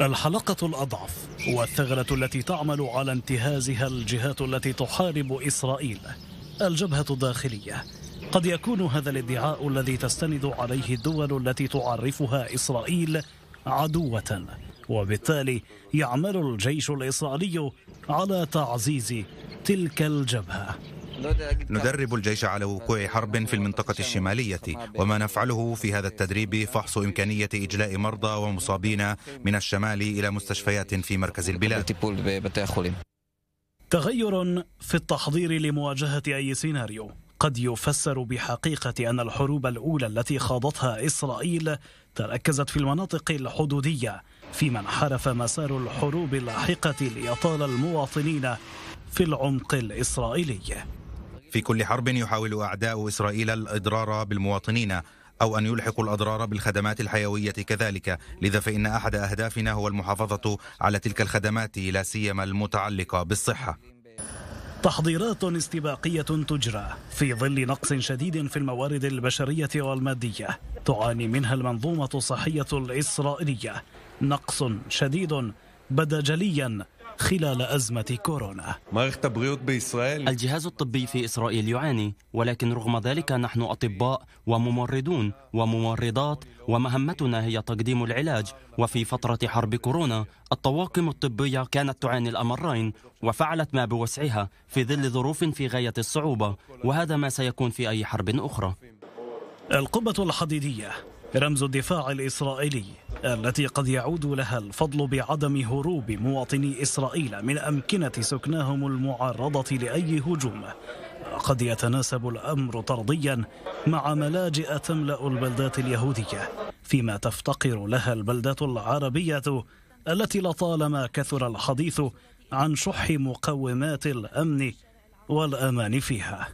الحلقة الأضعف والثغرة التي تعمل على انتهازها الجهات التي تحارب إسرائيل الجبهة الداخلية قد يكون هذا الادعاء الذي تستند عليه الدول التي تعرفها إسرائيل عدوة وبالتالي يعمل الجيش الإسرائيلي على تعزيز تلك الجبهة ندرب الجيش على وقوع حرب في المنطقة الشمالية وما نفعله في هذا التدريب فحص إمكانية إجلاء مرضى ومصابين من الشمال إلى مستشفيات في مركز البلاد تغير في التحضير لمواجهة أي سيناريو قد يفسر بحقيقة أن الحروب الأولى التي خاضتها إسرائيل تركزت في المناطق الحدودية فيما انحرف مسار الحروب اللاحقة ليطال المواطنين في العمق الإسرائيلي في كل حرب يحاول أعداء إسرائيل الإضرار بالمواطنين أو أن يلحقوا الأضرار بالخدمات الحيوية كذلك لذا فإن أحد أهدافنا هو المحافظة على تلك الخدمات لا سيما المتعلقة بالصحة تحضيرات استباقية تجرى في ظل نقص شديد في الموارد البشرية والمادية تعاني منها المنظومة الصحية الإسرائيلية نقص شديد بدا جليا خلال أزمة كورونا الجهاز الطبي في إسرائيل يعاني ولكن رغم ذلك نحن أطباء وممرضون وممرضات ومهمتنا هي تقديم العلاج وفي فترة حرب كورونا الطواقم الطبية كانت تعاني الأمرين وفعلت ما بوسعها في ظل ظروف في غاية الصعوبة وهذا ما سيكون في أي حرب أخرى القبة الحديدية رمز الدفاع الإسرائيلي التي قد يعود لها الفضل بعدم هروب مواطني إسرائيل من أمكنة سكناهم المعرضة لأي هجوم قد يتناسب الأمر طرديا مع ملاجئ تملأ البلدات اليهودية فيما تفتقر لها البلدات العربية التي لطالما كثر الحديث عن شح مقومات الأمن والأمان فيها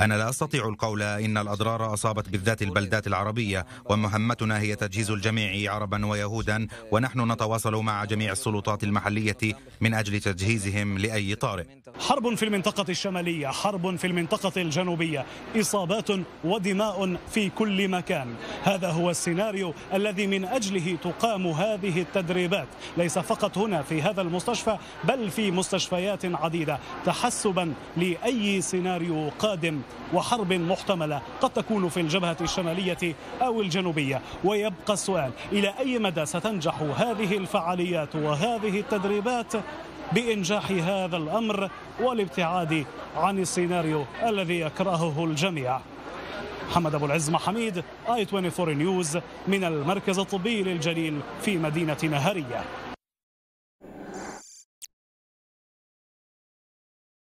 أنا لا أستطيع القول إن الأضرار أصابت بالذات البلدات العربية ومهمتنا هي تجهيز الجميع عربا ويهودا ونحن نتواصل مع جميع السلطات المحلية من أجل تجهيزهم لأي طارئ حرب في المنطقة الشمالية حرب في المنطقة الجنوبية إصابات ودماء في كل مكان هذا هو السيناريو الذي من أجله تقام هذه التدريبات ليس فقط هنا في هذا المستشفى بل في مستشفيات عديدة تحسبا لاي سيناريو قادم وحرب محتمله قد تكون في الجبهه الشماليه او الجنوبيه ويبقى السؤال الى اي مدى ستنجح هذه الفعاليات وهذه التدريبات بانجاح هذا الامر والابتعاد عن السيناريو الذي يكرهه الجميع محمد ابو العز محميد اي 24 نيوز من المركز الطبي للجليل في مدينه نهريه